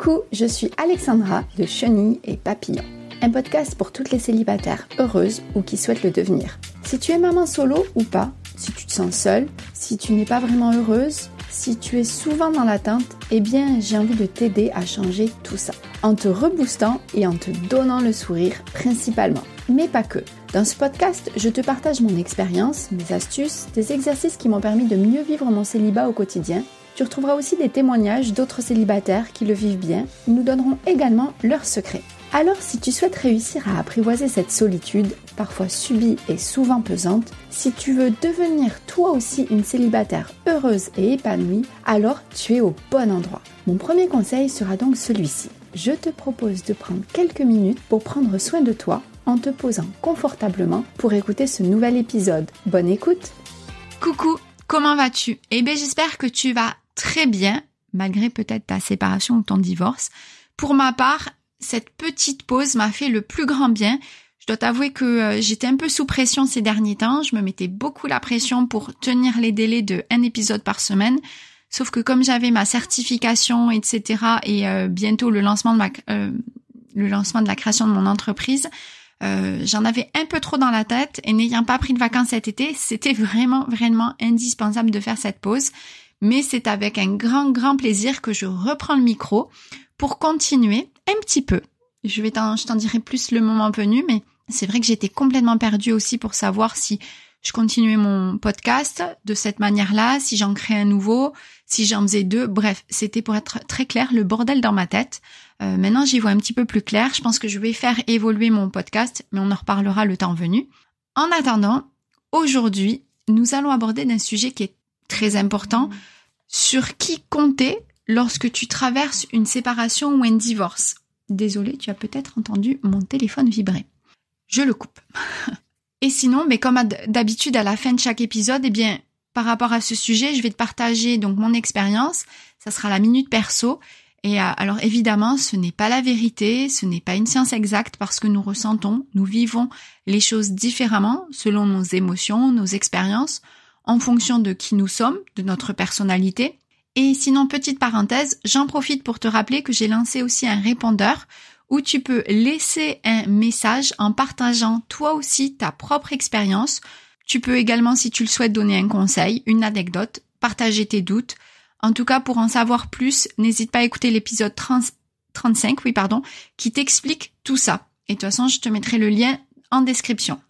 Coucou, je suis Alexandra de Chenille et Papillon, un podcast pour toutes les célibataires heureuses ou qui souhaitent le devenir. Si tu es maman solo ou pas, si tu te sens seule, si tu n'es pas vraiment heureuse, si tu es souvent dans l'attente, eh bien j'ai envie de t'aider à changer tout ça, en te reboostant et en te donnant le sourire principalement, mais pas que. Dans ce podcast, je te partage mon expérience, mes astuces, des exercices qui m'ont permis de mieux vivre mon célibat au quotidien tu retrouveras aussi des témoignages d'autres célibataires qui le vivent bien. Ils nous donneront également leurs secrets. Alors si tu souhaites réussir à apprivoiser cette solitude, parfois subie et souvent pesante, si tu veux devenir toi aussi une célibataire heureuse et épanouie, alors tu es au bon endroit. Mon premier conseil sera donc celui-ci. Je te propose de prendre quelques minutes pour prendre soin de toi en te posant confortablement pour écouter ce nouvel épisode. Bonne écoute Coucou, comment vas-tu Eh bien j'espère que tu vas très bien, malgré peut-être ta séparation ou ton divorce. Pour ma part, cette petite pause m'a fait le plus grand bien. Je dois t'avouer que euh, j'étais un peu sous pression ces derniers temps. Je me mettais beaucoup la pression pour tenir les délais de un épisode par semaine. Sauf que comme j'avais ma certification, etc., et euh, bientôt le lancement de euh, le lancement de la création de mon entreprise, j'en avais un peu trop dans la tête et n'ayant pas pris de vacances cet été, c'était vraiment vraiment indispensable de faire cette pause mais c'est avec un grand, grand plaisir que je reprends le micro pour continuer un petit peu. Je vais t'en, je t'en dirai plus le moment venu, mais c'est vrai que j'étais complètement perdue aussi pour savoir si je continuais mon podcast de cette manière-là, si j'en créais un nouveau, si j'en faisais deux. Bref, c'était pour être très clair le bordel dans ma tête. Euh, maintenant, j'y vois un petit peu plus clair. Je pense que je vais faire évoluer mon podcast, mais on en reparlera le temps venu. En attendant, aujourd'hui, nous allons aborder d'un sujet qui est très important, sur qui compter lorsque tu traverses une séparation ou un divorce. Désolée, tu as peut-être entendu mon téléphone vibrer. Je le coupe. Et sinon, mais comme d'habitude à la fin de chaque épisode, eh bien, par rapport à ce sujet, je vais te partager donc mon expérience. Ça sera la minute perso. Et euh, alors évidemment, ce n'est pas la vérité, ce n'est pas une science exacte parce que nous ressentons, nous vivons les choses différemment selon nos émotions, nos expériences en fonction de qui nous sommes, de notre personnalité. Et sinon, petite parenthèse, j'en profite pour te rappeler que j'ai lancé aussi un répondeur où tu peux laisser un message en partageant toi aussi ta propre expérience. Tu peux également, si tu le souhaites, donner un conseil, une anecdote, partager tes doutes. En tout cas, pour en savoir plus, n'hésite pas à écouter l'épisode 35, oui, pardon, qui t'explique tout ça. Et de toute façon, je te mettrai le lien en description.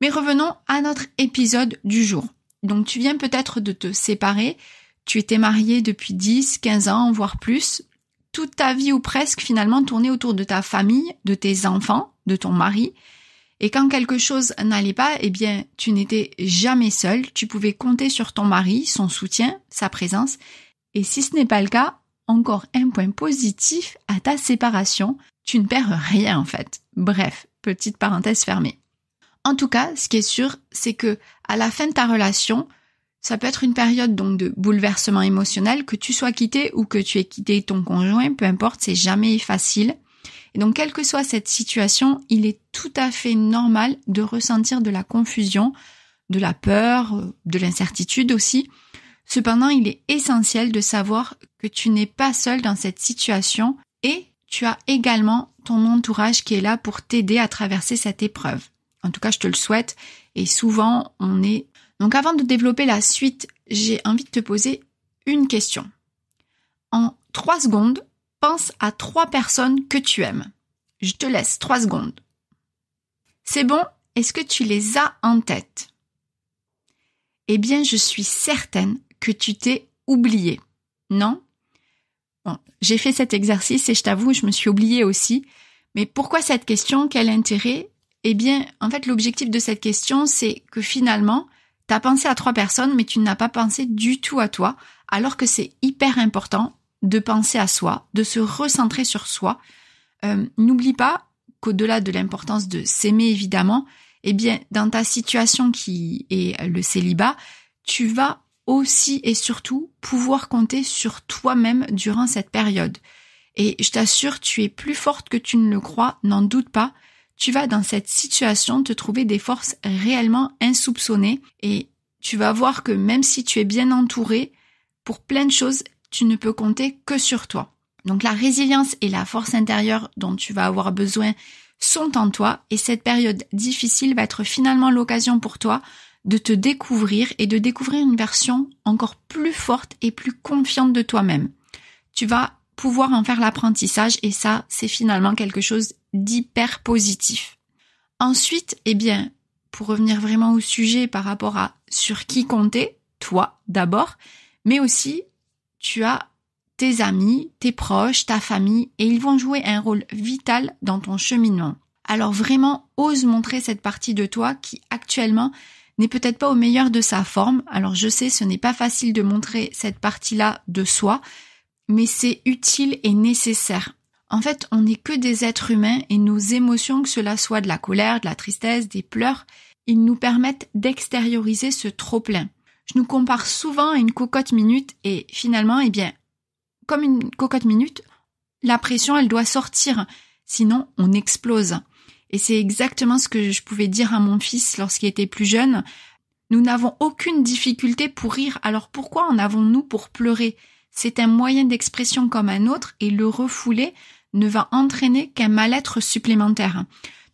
Mais revenons à notre épisode du jour. Donc tu viens peut-être de te séparer, tu étais marié depuis 10, 15 ans, voire plus, toute ta vie ou presque finalement tournée autour de ta famille, de tes enfants, de ton mari. Et quand quelque chose n'allait pas, eh bien, tu n'étais jamais seul, tu pouvais compter sur ton mari, son soutien, sa présence. Et si ce n'est pas le cas, encore un point positif à ta séparation, tu ne perds rien en fait. Bref, petite parenthèse fermée. En tout cas, ce qui est sûr, c'est que à la fin de ta relation, ça peut être une période donc de bouleversement émotionnel, que tu sois quitté ou que tu aies quitté ton conjoint, peu importe, c'est jamais facile. Et donc, quelle que soit cette situation, il est tout à fait normal de ressentir de la confusion, de la peur, de l'incertitude aussi. Cependant, il est essentiel de savoir que tu n'es pas seul dans cette situation et tu as également ton entourage qui est là pour t'aider à traverser cette épreuve. En tout cas, je te le souhaite. Et souvent, on est... Donc avant de développer la suite, j'ai envie de te poser une question. En trois secondes, pense à trois personnes que tu aimes. Je te laisse trois secondes. C'est bon Est-ce que tu les as en tête Eh bien, je suis certaine que tu t'es oublié. Non Bon, j'ai fait cet exercice et je t'avoue, je me suis oubliée aussi. Mais pourquoi cette question Quel intérêt eh bien, en fait, l'objectif de cette question, c'est que finalement, tu as pensé à trois personnes, mais tu n'as pas pensé du tout à toi, alors que c'est hyper important de penser à soi, de se recentrer sur soi. Euh, n'oublie pas qu'au-delà de l'importance de s'aimer, évidemment, eh bien, dans ta situation qui est le célibat, tu vas aussi et surtout pouvoir compter sur toi-même durant cette période. Et je t'assure, tu es plus forte que tu ne le crois, n'en doute pas tu vas dans cette situation te trouver des forces réellement insoupçonnées et tu vas voir que même si tu es bien entouré, pour plein de choses, tu ne peux compter que sur toi. Donc la résilience et la force intérieure dont tu vas avoir besoin sont en toi et cette période difficile va être finalement l'occasion pour toi de te découvrir et de découvrir une version encore plus forte et plus confiante de toi-même. Tu vas pouvoir en faire l'apprentissage et ça, c'est finalement quelque chose d'hyper positif. Ensuite, eh bien, pour revenir vraiment au sujet par rapport à sur qui compter, toi d'abord, mais aussi tu as tes amis, tes proches, ta famille, et ils vont jouer un rôle vital dans ton cheminement. Alors vraiment, ose montrer cette partie de toi qui actuellement n'est peut-être pas au meilleur de sa forme. Alors je sais, ce n'est pas facile de montrer cette partie-là de soi, mais c'est utile et nécessaire. En fait, on n'est que des êtres humains et nos émotions, que cela soit de la colère, de la tristesse, des pleurs, ils nous permettent d'extérioriser ce trop-plein. Je nous compare souvent à une cocotte minute et finalement, eh bien, comme une cocotte minute, la pression, elle doit sortir. Sinon, on explose. Et c'est exactement ce que je pouvais dire à mon fils lorsqu'il était plus jeune. Nous n'avons aucune difficulté pour rire, alors pourquoi en avons-nous pour pleurer c'est un moyen d'expression comme un autre et le refouler ne va entraîner qu'un mal-être supplémentaire.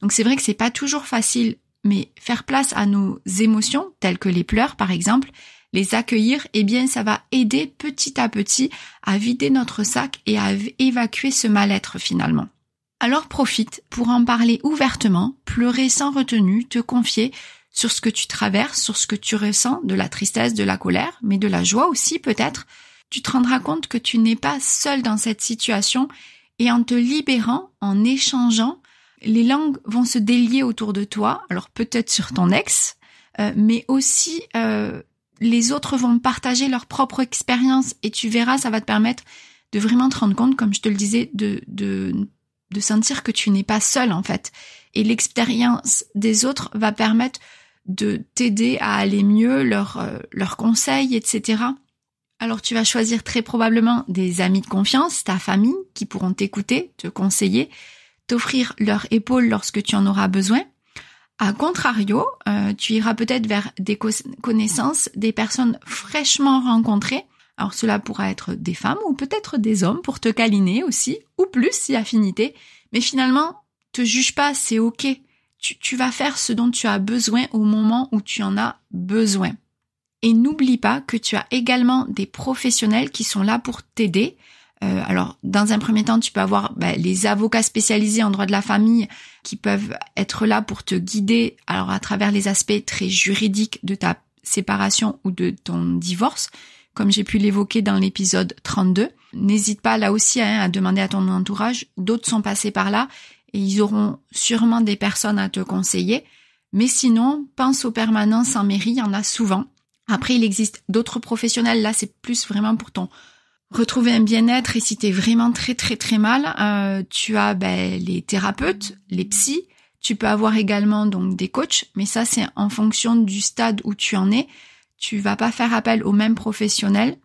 Donc c'est vrai que c'est pas toujours facile, mais faire place à nos émotions, telles que les pleurs par exemple, les accueillir, eh bien ça va aider petit à petit à vider notre sac et à évacuer ce mal-être finalement. Alors profite pour en parler ouvertement, pleurer sans retenue, te confier sur ce que tu traverses, sur ce que tu ressens, de la tristesse, de la colère, mais de la joie aussi peut-être, tu te rendras compte que tu n'es pas seul dans cette situation et en te libérant, en échangeant, les langues vont se délier autour de toi, alors peut-être sur ton ex, euh, mais aussi euh, les autres vont partager leur propre expérience et tu verras, ça va te permettre de vraiment te rendre compte, comme je te le disais, de, de, sentir que tu n'es pas seul en fait. Et l'expérience des autres va permettre de t'aider à aller mieux, euh, leurs leur conseils, etc. Alors tu vas choisir très probablement des amis de confiance, ta famille, qui pourront t'écouter, te conseiller, t'offrir leur épaule lorsque tu en auras besoin. A contrario, euh, tu iras peut-être vers des connaissances, des personnes fraîchement rencontrées. Alors cela pourra être des femmes ou peut-être des hommes pour te câliner aussi, ou plus si affinité. Mais finalement, te juge pas, c'est ok. Tu, tu vas faire ce dont tu as besoin au moment où tu en as besoin. Et n'oublie pas que tu as également des professionnels qui sont là pour t'aider. Euh, alors, dans un premier temps, tu peux avoir bah, les avocats spécialisés en droit de la famille qui peuvent être là pour te guider, alors à travers les aspects très juridiques de ta séparation ou de ton divorce, comme j'ai pu l'évoquer dans l'épisode 32. N'hésite pas là aussi hein, à demander à ton entourage, d'autres sont passés par là et ils auront sûrement des personnes à te conseiller. Mais sinon, pense aux permanences en mairie, il y en a souvent. Après, il existe d'autres professionnels. Là, c'est plus vraiment pour ton retrouver un bien-être. Et si tu es vraiment très très très mal, euh, tu as ben, les thérapeutes, les psys. Tu peux avoir également donc des coachs, mais ça c'est en fonction du stade où tu en es. Tu vas pas faire appel au même professionnel.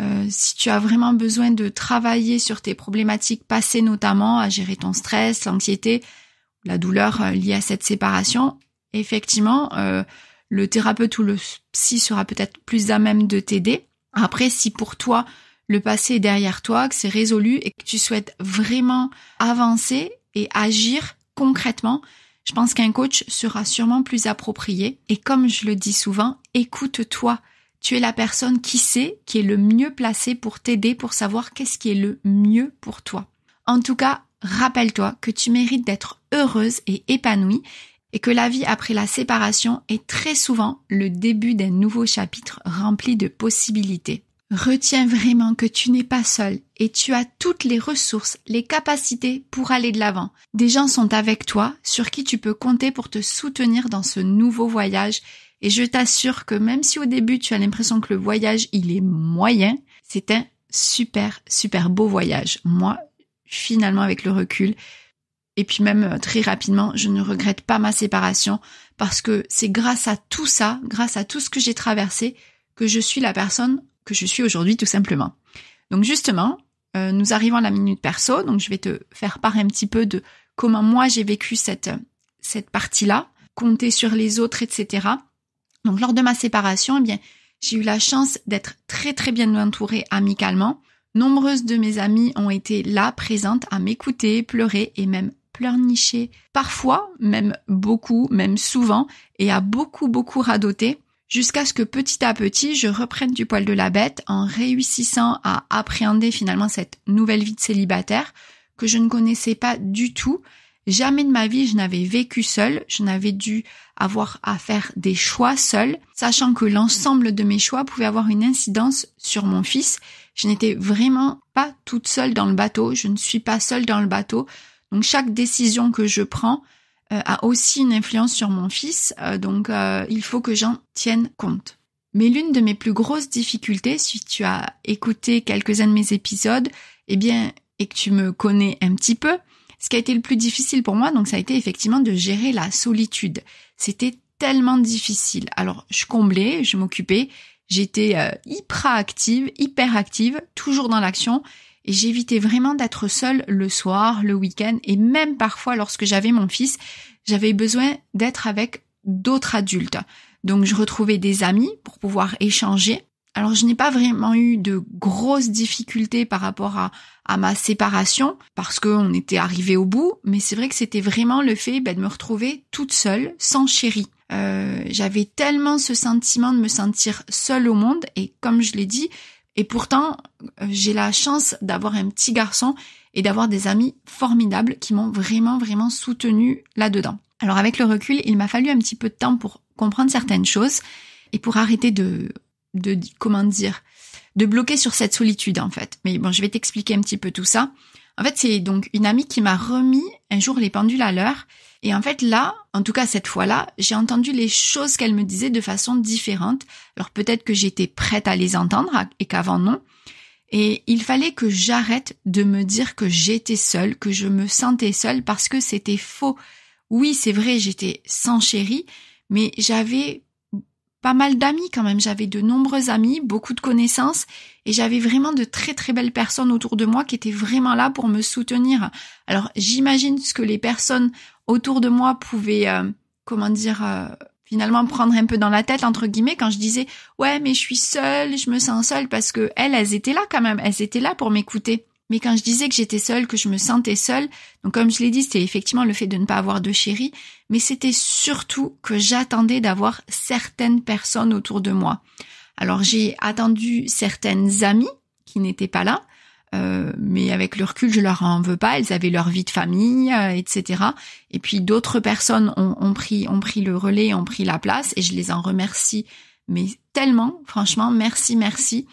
Euh, si tu as vraiment besoin de travailler sur tes problématiques passées notamment, à gérer ton stress, l'anxiété, la douleur euh, liée à cette séparation, effectivement, le thérapeute ou le psy sera peut-être plus à même de t'aider. Après, si pour toi, le passé est derrière toi, que c'est résolu et que tu souhaites vraiment avancer et agir concrètement, je pense qu'un coach sera sûrement plus approprié. Et comme je le dis souvent, écoute-toi. Tu es la personne qui sait, qui est le mieux placée pour t'aider, pour savoir qu'est-ce qui est le mieux pour toi. En tout cas, rappelle-toi que tu mérites d'être heureuse et épanouie et que la vie après la séparation est très souvent le début d'un nouveau chapitre rempli de possibilités. Retiens vraiment que tu n'es pas seul et tu as toutes les ressources, les capacités pour aller de l'avant. Des gens sont avec toi sur qui tu peux compter pour te soutenir dans ce nouveau voyage et je t'assure que même si au début tu as l'impression que le voyage il est moyen, c'est un super super beau voyage. Moi, finalement avec le recul, et puis même euh, très rapidement, je ne regrette pas ma séparation parce que c'est grâce à tout ça, grâce à tout ce que j'ai traversé, que je suis la personne que je suis aujourd'hui tout simplement. Donc justement, euh, nous arrivons à la minute perso, donc je vais te faire part un petit peu de comment moi j'ai vécu cette, cette partie-là, compter sur les autres, etc. Donc lors de ma séparation, eh bien, j'ai eu la chance d'être très très bien entourée amicalement. Nombreuses de mes amies ont été là, présentes, à m'écouter, pleurer et même pleurnicher, parfois, même beaucoup, même souvent, et à beaucoup, beaucoup radoter, jusqu'à ce que petit à petit, je reprenne du poil de la bête en réussissant à appréhender finalement cette nouvelle vie de célibataire que je ne connaissais pas du tout. Jamais de ma vie je n'avais vécu seule, je n'avais dû avoir à faire des choix seuls sachant que l'ensemble de mes choix pouvait avoir une incidence sur mon fils. Je n'étais vraiment pas toute seule dans le bateau, je ne suis pas seule dans le bateau, donc chaque décision que je prends euh, a aussi une influence sur mon fils, euh, donc euh, il faut que j'en tienne compte. Mais l'une de mes plus grosses difficultés, si tu as écouté quelques-uns de mes épisodes, eh bien, et que tu me connais un petit peu, ce qui a été le plus difficile pour moi, donc ça a été effectivement de gérer la solitude. C'était tellement difficile. Alors, je comblais, je m'occupais, j'étais hyper active, hyper active, toujours dans l'action, et j'évitais vraiment d'être seule le soir, le week-end et même parfois lorsque j'avais mon fils, j'avais besoin d'être avec d'autres adultes. Donc je retrouvais des amis pour pouvoir échanger. Alors je n'ai pas vraiment eu de grosses difficultés par rapport à, ma séparation parce qu'on était arrivé au bout, mais c'est vrai que c'était vraiment le fait ben, de me retrouver toute seule, sans chéri. Euh, j'avais tellement ce sentiment de me sentir seule au monde et comme je l'ai dit, et pourtant, euh, j'ai la chance d'avoir un petit garçon et d'avoir des amis formidables qui m'ont vraiment, vraiment soutenu là-dedans. Alors avec le recul, il m'a fallu un petit peu de temps pour comprendre certaines choses et pour arrêter de, de comment dire, de bloquer sur cette solitude en fait. Mais bon, je vais t'expliquer un petit peu tout ça. En fait, c'est donc une amie qui m'a remis un jour les pendules à l'heure et en fait, là, en tout cas cette fois-là, j'ai entendu les choses qu'elle me disait de façon différente. Alors peut-être que j'étais prête à les entendre et qu'avant non. Et il fallait que j'arrête de me dire que j'étais seule, que je me sentais seule parce que c'était faux. Oui, c'est vrai, j'étais sans chéri, mais j'avais pas mal d'amis quand même. J'avais de nombreux amis, beaucoup de connaissances et j'avais vraiment de très très belles personnes autour de moi qui étaient vraiment là pour me soutenir. Alors j'imagine ce que les personnes autour de moi pouvaient, euh, comment dire, euh, finalement prendre un peu dans la tête entre guillemets quand je disais ouais mais je suis seule, je me sens seule parce que elles, elles étaient là quand même, elles étaient là pour m'écouter. Mais quand je disais que j'étais seule, que je me sentais seule, donc comme je l'ai dit, c'était effectivement le fait de ne pas avoir de chéri, mais c'était surtout que j'attendais d'avoir certaines personnes autour de moi. Alors j'ai attendu certaines amies qui n'étaient pas là, euh, mais avec le recul, je leur en veux pas. Elles avaient leur vie de famille, euh, etc. Et puis d'autres personnes ont, pris, ont pris le relais, ont pris la place, et je les en remercie. Mais tellement, franchement, merci, merci.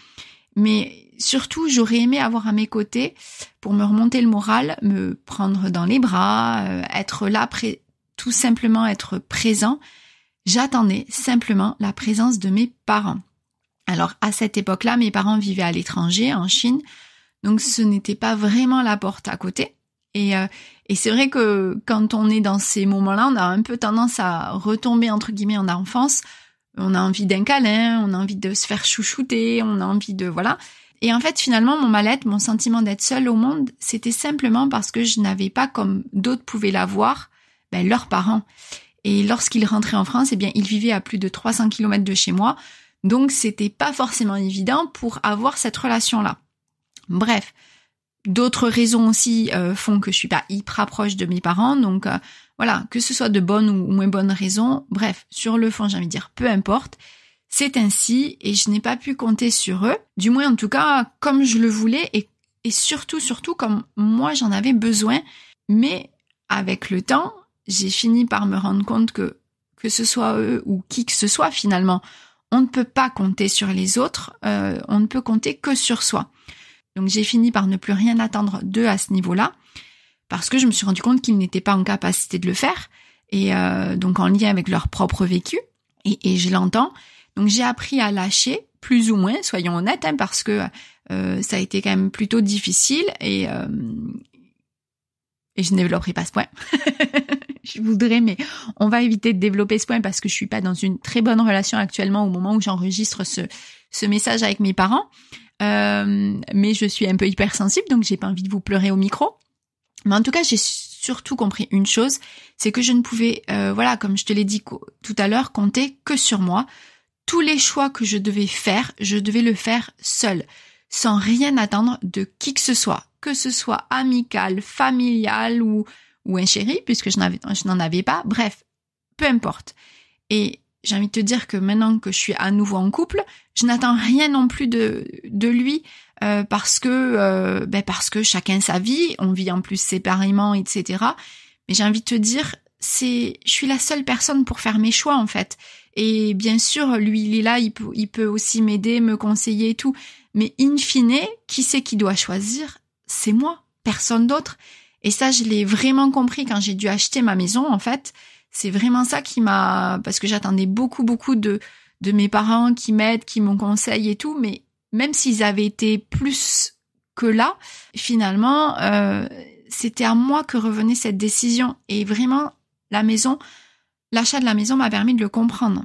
Mais surtout, j'aurais aimé avoir à mes côtés pour me remonter le moral, me prendre dans les bras, euh, être là, tout simplement être présent. J'attendais simplement la présence de mes parents. Alors à cette époque-là, mes parents vivaient à l'étranger, en Chine, donc ce n'était pas vraiment la porte à côté. Et, euh, et c'est vrai que quand on est dans ces moments-là, on a un peu tendance à retomber entre guillemets en enfance. On a envie d'un câlin, on a envie de se faire chouchouter, on a envie de voilà. Et en fait, finalement, mon mal-être, mon sentiment d'être seule au monde, c'était simplement parce que je n'avais pas, comme d'autres pouvaient l'avoir, ben, leurs parents. Et lorsqu'ils rentraient en France, eh bien, ils vivaient à plus de 300 km de chez moi. Donc, c'était pas forcément évident pour avoir cette relation-là. Bref. D'autres raisons aussi euh, font que je suis pas hyper proche de mes parents. Donc, euh, voilà. Que ce soit de bonnes ou moins bonnes raisons. Bref. Sur le fond, j'ai envie de dire, peu importe. C'est ainsi et je n'ai pas pu compter sur eux, du moins en tout cas comme je le voulais et, surtout, surtout comme moi j'en avais besoin. Mais avec le temps, j'ai fini par me rendre compte que que ce soit eux ou qui que ce soit finalement, on ne peut pas compter sur les autres, euh, on ne peut compter que sur soi. Donc j'ai fini par ne plus rien attendre d'eux à ce niveau-là, parce que je me suis rendu compte qu'ils n'étaient pas en capacité de le faire, et euh, donc en lien avec leur propre vécu, et, et je l'entends, donc j'ai appris à lâcher, plus ou moins, soyons honnêtes, hein, parce que euh, ça a été quand même plutôt difficile et, euh, et je ne développerai pas ce point. je voudrais, mais on va éviter de développer ce point parce que je suis pas dans une très bonne relation actuellement au moment où j'enregistre ce, ce message avec mes parents. Euh, mais je suis un peu hypersensible, donc j'ai pas envie de vous pleurer au micro. Mais en tout cas, j'ai surtout compris une chose, c'est que je ne pouvais, voilà, comme je te l'ai dit tout à l'heure, compter que sur moi, tous les choix que je devais faire, je devais le faire seul, sans rien attendre de qui que ce soit, que ce soit amical, familial ou, ou un chéri, puisque je n'en avais, pas, bref, peu importe. Et j'ai envie de te dire que maintenant que je suis à nouveau en couple, je n'attends rien non plus de, de lui euh, parce que euh, ben parce que chacun sa vie, on vit en plus séparément, etc. Mais j'ai envie de te dire, c'est je suis la seule personne pour faire mes choix en fait. Et bien sûr, lui, il est là, il peut, il peut aussi m'aider, me conseiller et tout. Mais in fine, qui c'est qui doit choisir C'est moi, personne d'autre. Et ça, je l'ai vraiment compris quand j'ai dû acheter ma maison, en fait. C'est vraiment ça qui m'a... Parce que j'attendais beaucoup, beaucoup de, de mes parents qui m'aident, qui m'ont conseillé et tout. Mais même s'ils avaient été plus que là, finalement, euh, c'était à moi que revenait cette décision. Et vraiment, la maison, l'achat de la maison m'a permis de le comprendre.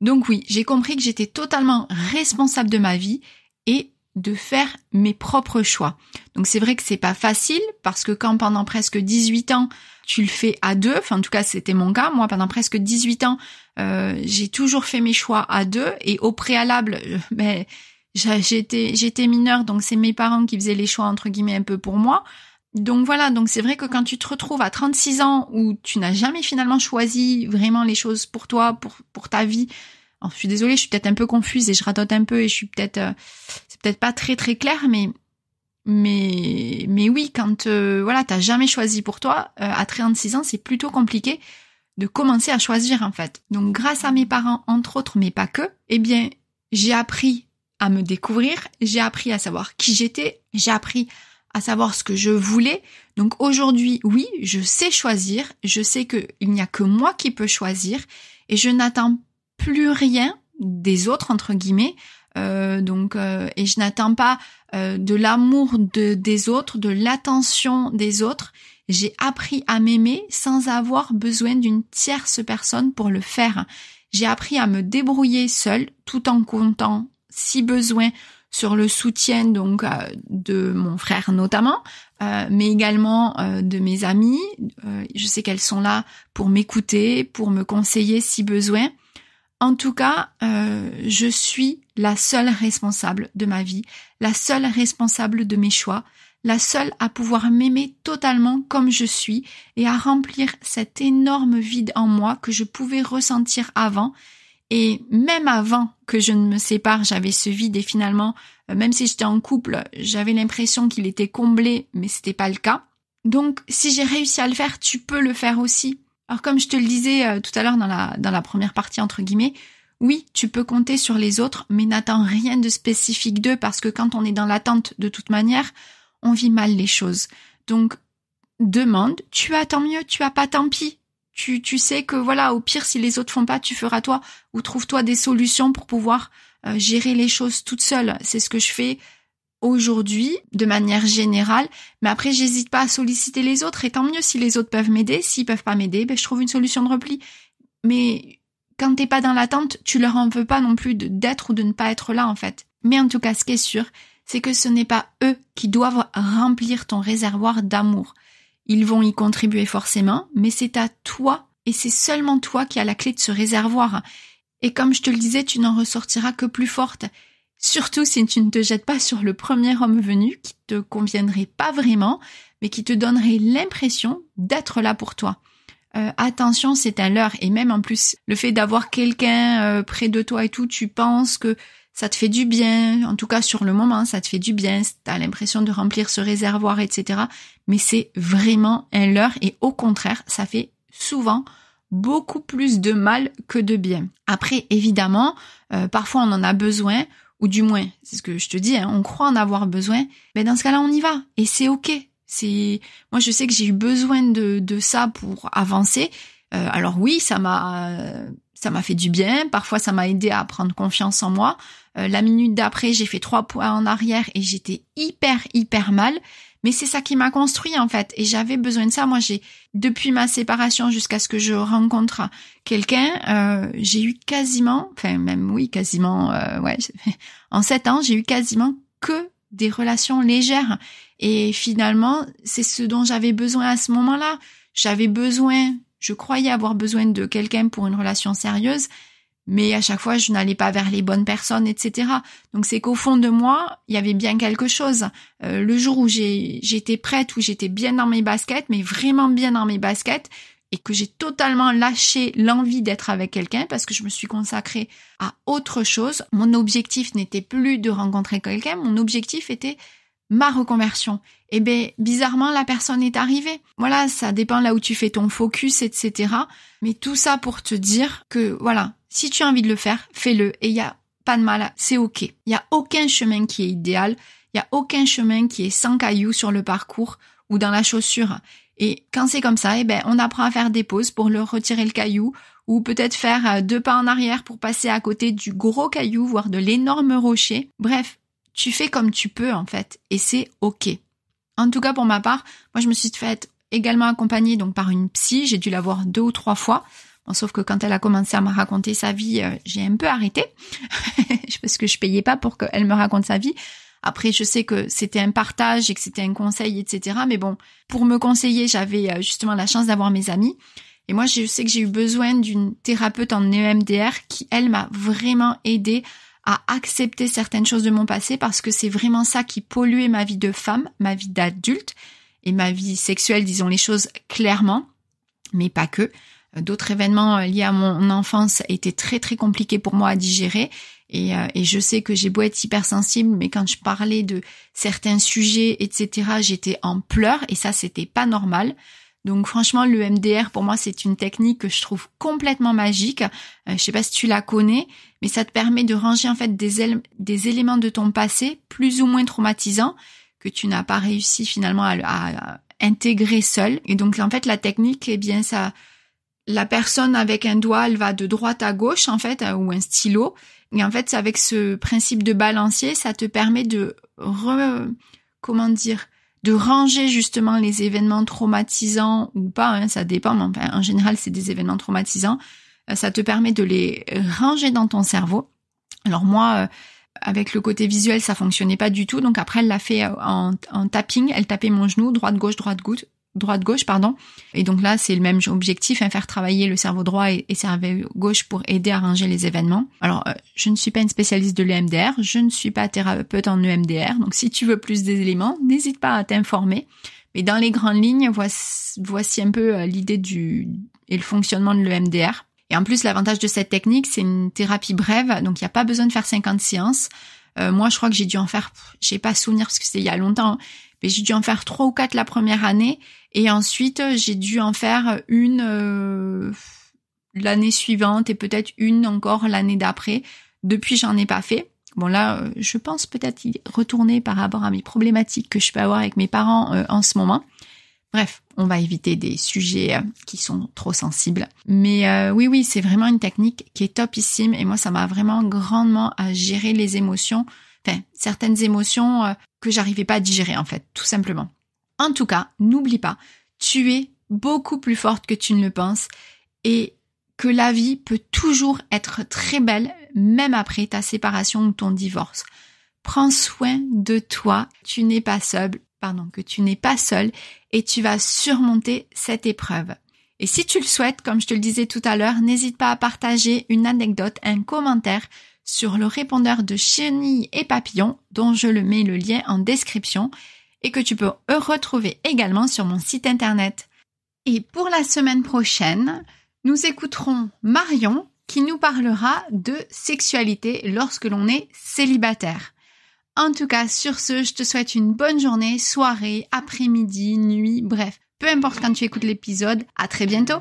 Donc oui, j'ai compris que j'étais totalement responsable de ma vie et de faire mes propres choix. Donc c'est vrai que c'est pas facile parce que quand pendant presque 18 ans tu le fais à deux, enfin en tout cas c'était mon cas, moi pendant presque 18 ans euh, j'ai toujours fait mes choix à deux et au préalable mais euh, ben, j'étais j'étais mineure donc c'est mes parents qui faisaient les choix entre guillemets un peu pour moi. Donc voilà, donc c'est vrai que quand tu te retrouves à 36 ans où tu n'as jamais finalement choisi vraiment les choses pour toi, pour, pour ta vie, oh, je suis désolée, je suis peut-être un peu confuse et je radote un peu et je suis peut-être, euh, c'est peut-être pas très très clair, mais mais mais oui, quand euh, voilà, t'as jamais choisi pour toi euh, à 36 ans, c'est plutôt compliqué de commencer à choisir en fait. Donc grâce à mes parents entre autres, mais pas que, eh bien j'ai appris à me découvrir, j'ai appris à savoir qui j'étais, j'ai appris à savoir ce que je voulais. Donc aujourd'hui, oui, je sais choisir, je sais qu'il n'y a que moi qui peux choisir et je n'attends plus rien des autres entre guillemets. Euh, donc euh, et je n'attends pas euh, de l'amour de, des autres, de l'attention des autres. J'ai appris à m'aimer sans avoir besoin d'une tierce personne pour le faire. J'ai appris à me débrouiller seule tout en comptant si besoin sur le soutien donc euh, de mon frère notamment, euh, mais également euh, de mes amis. je sais qu'elles sont là pour m'écouter, pour me conseiller si besoin. En tout cas, je suis la seule responsable de ma vie, la seule responsable de mes choix, la seule à pouvoir m'aimer totalement comme je suis et à remplir cet énorme vide en moi que je pouvais ressentir avant et même avant que je ne me sépare, j'avais ce vide et finalement, euh, même si j'étais en couple, j'avais l'impression qu'il était comblé, mais c'était pas le cas. Donc, si j'ai réussi à le faire, tu peux le faire aussi. Alors, comme je te le disais euh, tout à l'heure dans la, dans la première partie, entre guillemets, oui, tu peux compter sur les autres, mais n'attends rien de spécifique d'eux parce que quand on est dans l'attente de toute manière, on vit mal les choses. Donc, demande, tu as tant mieux, tu as pas tant pis tu, tu sais que voilà, au pire, si les autres font pas, tu feras toi, ou trouve-toi des solutions pour pouvoir euh, gérer les choses toute seule. C'est ce que je fais aujourd'hui de manière générale. Mais après, j'hésite pas à solliciter les autres et tant mieux si les autres peuvent m'aider. S'ils peuvent pas m'aider, ben, je trouve une solution de repli. Mais quand t'es pas dans l'attente, tu leur en veux pas non plus d'être ou de ne pas être là en fait. Mais en tout cas, ce qui est sûr, c'est que ce n'est pas eux qui doivent remplir ton réservoir d'amour. Ils vont y contribuer forcément, mais c'est à toi et c'est seulement toi qui as la clé de ce réservoir. Et comme je te le disais, tu n'en ressortiras que plus forte. Surtout si tu ne te jettes pas sur le premier homme venu qui te conviendrait pas vraiment, mais qui te donnerait l'impression d'être là pour toi. Euh, attention, c'est à l'heure. Et même en plus, le fait d'avoir quelqu'un euh, près de toi et tout, tu penses que ça te fait du bien, en tout cas sur le moment, ça te fait du bien, t'as l'impression de remplir ce réservoir, etc. Mais c'est vraiment un leurre et au contraire, ça fait souvent beaucoup plus de mal que de bien. Après, évidemment, euh, parfois on en a besoin, ou du moins, c'est ce que je te dis, hein, on croit en avoir besoin, mais dans ce cas-là, on y va et c'est ok. C'est moi, je sais que j'ai eu besoin de, ça pour avancer. Euh, alors oui, ça m'a ça m'a fait du bien. Parfois, ça m'a aidé à prendre confiance en moi. Euh, la minute d'après, j'ai fait trois points en arrière et j'étais hyper, hyper mal. Mais c'est ça qui m'a construit en fait, et j'avais besoin de ça. Moi, j'ai depuis ma séparation jusqu'à ce que je rencontre quelqu'un, euh, j'ai eu quasiment, enfin même oui, quasiment, euh, ouais, en sept ans, j'ai eu quasiment que des relations légères. Et finalement, c'est ce dont j'avais besoin à ce moment-là. J'avais besoin je croyais avoir besoin de quelqu'un pour une relation sérieuse, mais à chaque fois, je n'allais pas vers les bonnes personnes, etc. Donc c'est qu'au fond de moi, il y avait bien quelque chose. Euh, le jour où j'étais prête, où j'étais bien dans mes baskets, mais vraiment bien dans mes baskets, et que j'ai totalement lâché l'envie d'être avec quelqu'un parce que je me suis consacrée à autre chose. Mon objectif n'était plus de rencontrer quelqu'un, mon objectif était ma reconversion. eh ben bizarrement la personne est arrivée. Voilà, ça dépend là où tu fais ton focus, etc. Mais tout ça pour te dire que voilà, si tu as envie de le faire, fais-le et il y a pas de mal, c'est ok. Il y a aucun chemin qui est idéal, il y a aucun chemin qui est sans cailloux sur le parcours ou dans la chaussure. Et quand c'est comme ça, eh ben on apprend à faire des pauses pour leur retirer le caillou ou peut-être faire euh, deux pas en arrière pour passer à côté du gros caillou voire de l'énorme rocher. Bref, tu fais comme tu peux en fait, et c'est ok. En tout cas pour ma part, moi je me suis faite également accompagnée donc par une psy, j'ai dû la voir deux ou trois fois. sauf que quand elle a commencé à me raconter sa vie, euh, j'ai un peu arrêté parce que je payais pas pour qu'elle me raconte sa vie. Après, je sais que c'était un partage et que c'était un conseil, etc. Mais bon, pour me conseiller, j'avais euh, justement la chance d'avoir mes amis. Et moi, je sais que j'ai eu besoin d'une thérapeute en EMDR qui, elle, m'a vraiment aidée à accepter certaines choses de mon passé parce que c'est vraiment ça qui polluait ma vie de femme, ma vie d'adulte et ma vie sexuelle, disons les choses clairement, mais pas que. Euh, d'autres événements euh, liés à mon enfance étaient très très compliqués pour moi à digérer euh, et, je sais que j'ai beau être hypersensible, mais quand je parlais de certains sujets, etc., j'étais en pleurs et ça c'était pas normal. Donc franchement, le MDR pour moi c'est une technique que je trouve complètement magique. Je euh, je sais pas si tu la connais, mais ça te permet de ranger en fait des, des éléments de ton passé plus ou moins traumatisants que tu n'as pas réussi finalement à, intégrer seul. Et donc en fait la technique, eh bien ça, la personne avec un doigt, elle va de droite à gauche en fait, euh, ou un stylo. Et en fait, avec ce principe de balancier, ça te permet de comment dire de ranger justement les événements traumatisants ou pas, hein, ça dépend, mais en général c'est des événements traumatisants, euh, ça te permet de les ranger dans ton cerveau. Alors moi, euh, avec le côté visuel, ça fonctionnait pas du tout, donc après elle l'a fait euh, en, tapping, elle tapait mon genou, droite, gauche, droite, gauche, droite-gauche, pardon. Et donc là, c'est le même objectif, hein, faire travailler le cerveau droit et, et, cerveau gauche pour aider à ranger les événements. Alors, euh, je ne suis pas une spécialiste de l'EMDR, je ne suis pas thérapeute en EMDR, donc si tu veux plus des éléments, n'hésite pas à t'informer. Mais dans les grandes lignes, voici, voici un peu euh, l'idée du et le fonctionnement de l'EMDR. Et en plus, l'avantage de cette technique, c'est une thérapie brève, donc il n'y a pas besoin de faire 50 séances. Euh, moi, je crois que j'ai dû en faire, j'ai pas souvenir parce que c'était il y a longtemps, hein, mais j'ai dû en faire trois ou quatre la première année. Et ensuite, j'ai dû en faire une euh, l'année suivante et peut-être une encore l'année d'après. Depuis, j'en ai pas fait. Bon là, euh, je pense peut-être y retourner par rapport à mes problématiques que je peux avoir avec mes parents euh, en ce moment. Bref, on va éviter des sujets qui sont trop sensibles. Mais oui, oui, c'est vraiment une technique qui est topissime et moi, ça m'a vraiment grandement à gérer les émotions, enfin certaines émotions que j'arrivais pas à digérer en fait, tout simplement. En tout cas, n'oublie pas, tu es beaucoup plus forte que tu ne le penses et que la vie peut toujours être très belle même après ta séparation ou ton divorce. Prends soin de toi, tu n'es pas seul, pardon, que tu n'es pas seul et tu vas surmonter cette épreuve. Et si tu le souhaites, comme je te le disais tout à l'heure, n'hésite pas à partager une anecdote, un commentaire sur le répondeur de chenilles et Papillon, dont je le mets le lien en description et que tu peux e retrouver également sur mon site internet. Et pour la semaine prochaine, nous écouterons Marion qui nous parlera de sexualité lorsque l'on est célibataire. En tout cas, sur ce, je te souhaite une bonne journée, soirée, après-midi, nuit, bref, peu importe quand tu écoutes l'épisode, à très bientôt.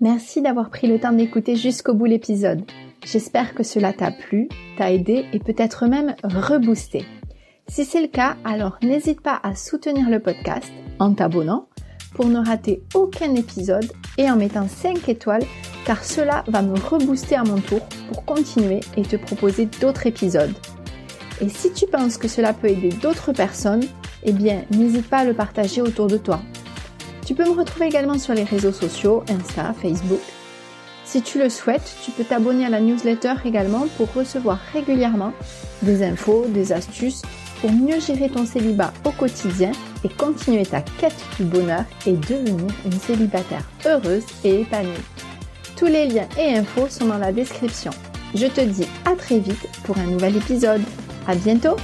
Merci d'avoir pris le temps d'écouter jusqu'au bout l'épisode. J'espère que cela t'a plu, t'a aidé et peut-être même reboosté. Si c'est le cas, alors n'hésite pas à soutenir le podcast en t'abonnant pour ne rater aucun épisode et en mettant 5 étoiles car cela va me rebooster à mon tour pour continuer et te proposer d'autres épisodes. Et si tu penses que cela peut aider d'autres personnes, eh bien n'hésite pas à le partager autour de toi. Tu peux me retrouver également sur les réseaux sociaux, Insta, Facebook. Si tu le souhaites, tu peux t'abonner à la newsletter également pour recevoir régulièrement des infos, des astuces pour mieux gérer ton célibat au quotidien et continuer ta quête du bonheur et devenir une célibataire heureuse et épanouie. Tous les liens et infos sont dans la description. Je te dis à très vite pour un nouvel épisode. À bientôt!